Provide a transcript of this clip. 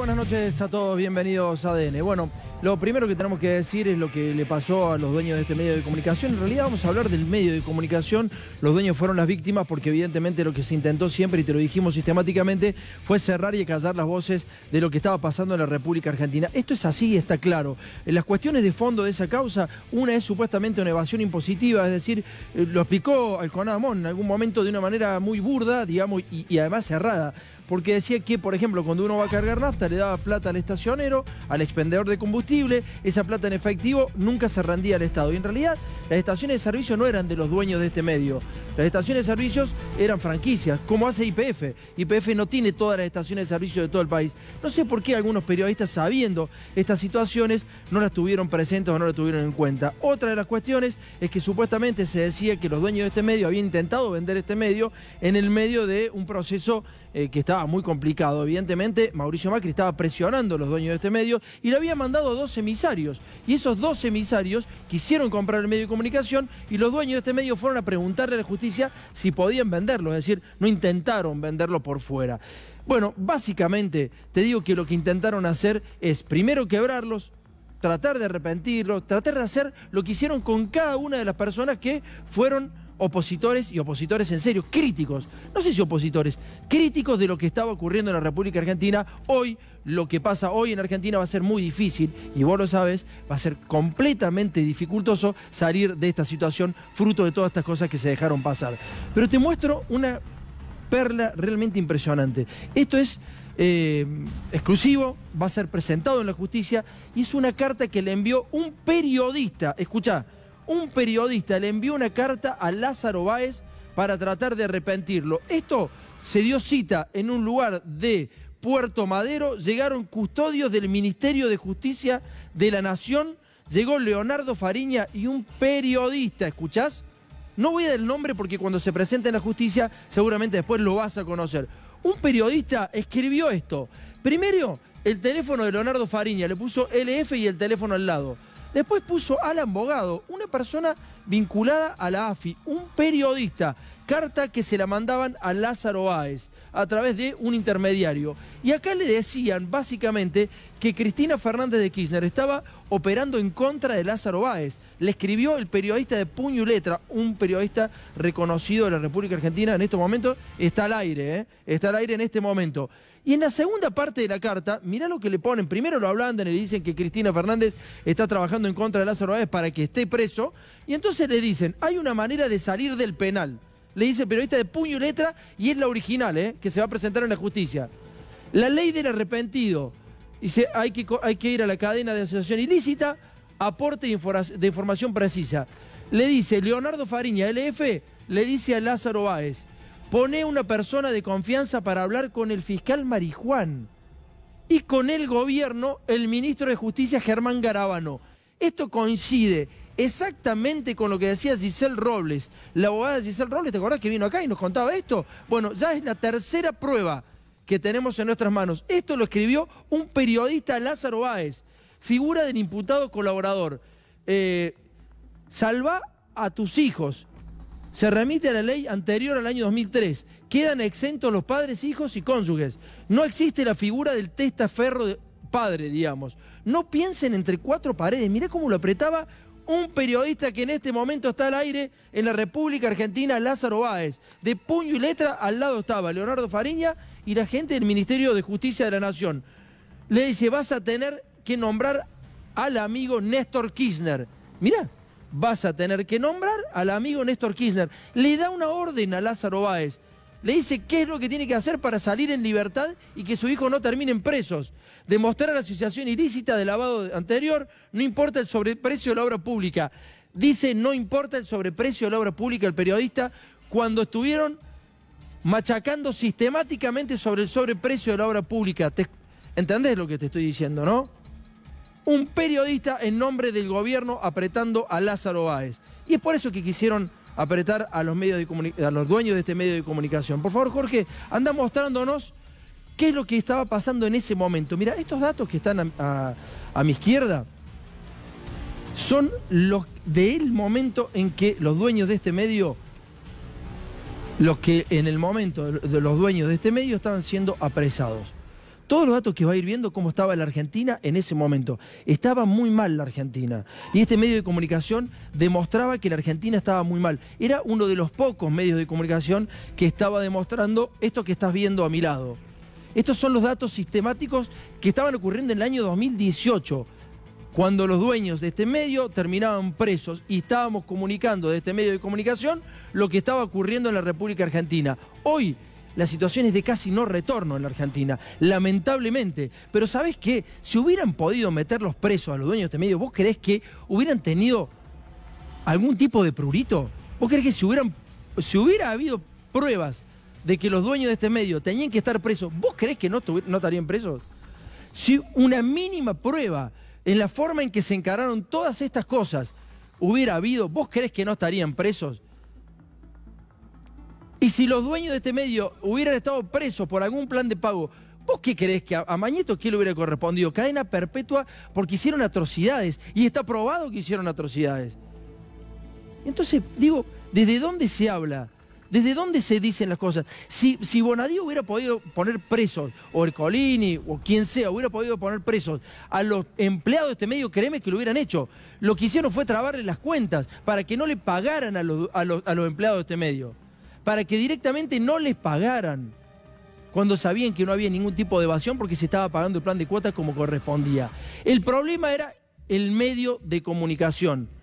Buenas noches a todos, bienvenidos a DN. Bueno, lo primero que tenemos que decir es lo que le pasó a los dueños de este medio de comunicación. En realidad vamos a hablar del medio de comunicación. Los dueños fueron las víctimas porque evidentemente lo que se intentó siempre, y te lo dijimos sistemáticamente, fue cerrar y callar las voces de lo que estaba pasando en la República Argentina. Esto es así y está claro. En Las cuestiones de fondo de esa causa, una es supuestamente una evasión impositiva, es decir, eh, lo explicó el Amón en algún momento de una manera muy burda, digamos, y, y además cerrada porque decía que, por ejemplo, cuando uno va a cargar nafta, le daba plata al estacionero, al expendedor de combustible, esa plata en efectivo nunca se rendía al Estado. Y en realidad las estaciones de servicio no eran de los dueños de este medio. Las estaciones de servicios eran franquicias, como hace IPF. IPF no tiene todas las estaciones de servicio de todo el país. No sé por qué algunos periodistas, sabiendo estas situaciones, no las tuvieron presentes o no las tuvieron en cuenta. Otra de las cuestiones es que supuestamente se decía que los dueños de este medio habían intentado vender este medio en el medio de un proceso eh, que estaba muy complicado. Evidentemente, Mauricio Macri estaba presionando a los dueños de este medio y le había mandado a dos emisarios. Y esos dos emisarios quisieron comprar el medio como y los dueños de este medio fueron a preguntarle a la justicia si podían venderlo, es decir, no intentaron venderlo por fuera. Bueno, básicamente te digo que lo que intentaron hacer es primero quebrarlos, tratar de arrepentirlos, tratar de hacer lo que hicieron con cada una de las personas que fueron opositores y opositores en serio, críticos, no sé si opositores, críticos de lo que estaba ocurriendo en la República Argentina. Hoy, lo que pasa hoy en Argentina va a ser muy difícil, y vos lo sabes, va a ser completamente dificultoso salir de esta situación fruto de todas estas cosas que se dejaron pasar. Pero te muestro una perla realmente impresionante. Esto es... Eh, exclusivo, va a ser presentado en la justicia y es una carta que le envió un periodista. Escucha, un periodista le envió una carta a Lázaro Báez para tratar de arrepentirlo. Esto se dio cita en un lugar de Puerto Madero, llegaron custodios del Ministerio de Justicia de la Nación, llegó Leonardo Fariña y un periodista, ¿escuchás? No voy a dar el nombre porque cuando se presente en la justicia seguramente después lo vas a conocer. Un periodista escribió esto. Primero, el teléfono de Leonardo Fariña, le puso LF y el teléfono al lado. Después puso al abogado, una persona vinculada a la AFI, un periodista carta que se la mandaban a Lázaro Báez a través de un intermediario. Y acá le decían básicamente que Cristina Fernández de Kirchner estaba operando en contra de Lázaro Báez. Le escribió el periodista de Puño y Letra, un periodista reconocido de la República Argentina en estos momentos, está al aire, ¿eh? está al aire en este momento. Y en la segunda parte de la carta, mirá lo que le ponen. Primero lo ablandan y le dicen que Cristina Fernández está trabajando en contra de Lázaro Báez para que esté preso. Y entonces le dicen, hay una manera de salir del penal le dice el periodista de puño y letra, y es la original, ¿eh? que se va a presentar en la justicia. La ley del arrepentido. Dice, hay que, hay que ir a la cadena de asociación ilícita, aporte de información precisa. Le dice, Leonardo Fariña, LF, le dice a Lázaro Báez, pone una persona de confianza para hablar con el fiscal Marijuán y con el gobierno, el ministro de Justicia Germán Garabano. Esto coincide exactamente con lo que decía Giselle Robles. La abogada de Giselle Robles, ¿te acordás que vino acá y nos contaba esto? Bueno, ya es la tercera prueba que tenemos en nuestras manos. Esto lo escribió un periodista Lázaro Báez, figura del imputado colaborador. Eh, salva a tus hijos. Se remite a la ley anterior al año 2003. Quedan exentos los padres, hijos y cónyuges. No existe la figura del testaferro de padre, digamos. No piensen entre cuatro paredes. Mirá cómo lo apretaba un periodista que en este momento está al aire en la República Argentina, Lázaro Báez. De puño y letra al lado estaba Leonardo Fariña y la gente del Ministerio de Justicia de la Nación. Le dice, vas a tener que nombrar al amigo Néstor Kirchner. mira vas a tener que nombrar al amigo Néstor Kirchner. Le da una orden a Lázaro Báez le dice qué es lo que tiene que hacer para salir en libertad y que su hijo no termine en presos. Demostrar la asociación ilícita del lavado anterior, no importa el sobreprecio de la obra pública. Dice, no importa el sobreprecio de la obra pública, el periodista, cuando estuvieron machacando sistemáticamente sobre el sobreprecio de la obra pública. ¿Entendés lo que te estoy diciendo, no? Un periodista en nombre del gobierno apretando a Lázaro Báez. Y es por eso que quisieron apretar a los, medios de a los dueños de este medio de comunicación. Por favor, Jorge, anda mostrándonos qué es lo que estaba pasando en ese momento. Mira, estos datos que están a, a mi izquierda son los del momento en que los dueños de este medio los que en el momento de los dueños de este medio estaban siendo apresados todos los datos que va a ir viendo cómo estaba la Argentina en ese momento. Estaba muy mal la Argentina. Y este medio de comunicación demostraba que la Argentina estaba muy mal. Era uno de los pocos medios de comunicación que estaba demostrando esto que estás viendo a mi lado. Estos son los datos sistemáticos que estaban ocurriendo en el año 2018 cuando los dueños de este medio terminaban presos y estábamos comunicando de este medio de comunicación lo que estaba ocurriendo en la República Argentina. Hoy la situación es de casi no retorno en la Argentina, lamentablemente. Pero ¿sabés qué? Si hubieran podido meter los presos a los dueños de este medio, ¿vos creés que hubieran tenido algún tipo de prurito? ¿Vos creés que si, hubieran, si hubiera habido pruebas de que los dueños de este medio tenían que estar presos, ¿vos creés que no, no estarían presos? Si una mínima prueba en la forma en que se encararon todas estas cosas hubiera habido, ¿vos creés que no estarían presos? Y si los dueños de este medio hubieran estado presos por algún plan de pago, ¿Vos qué crees que a, Mañeto qué le hubiera correspondido? Cadena perpetua porque hicieron atrocidades. Y está probado que hicieron atrocidades. Entonces, digo, ¿desde dónde se habla? ¿Desde dónde se dicen las cosas? Si, si hubiera podido poner presos, o Ercolini, o quien sea, hubiera podido poner presos a los empleados de este medio, créeme que lo hubieran hecho. Lo que hicieron fue trabarle las cuentas para que no le pagaran a los empleados de este medio para que directamente no les pagaran cuando sabían que no había ningún tipo de evasión porque se estaba pagando el plan de cuotas como correspondía. El problema era el medio de comunicación.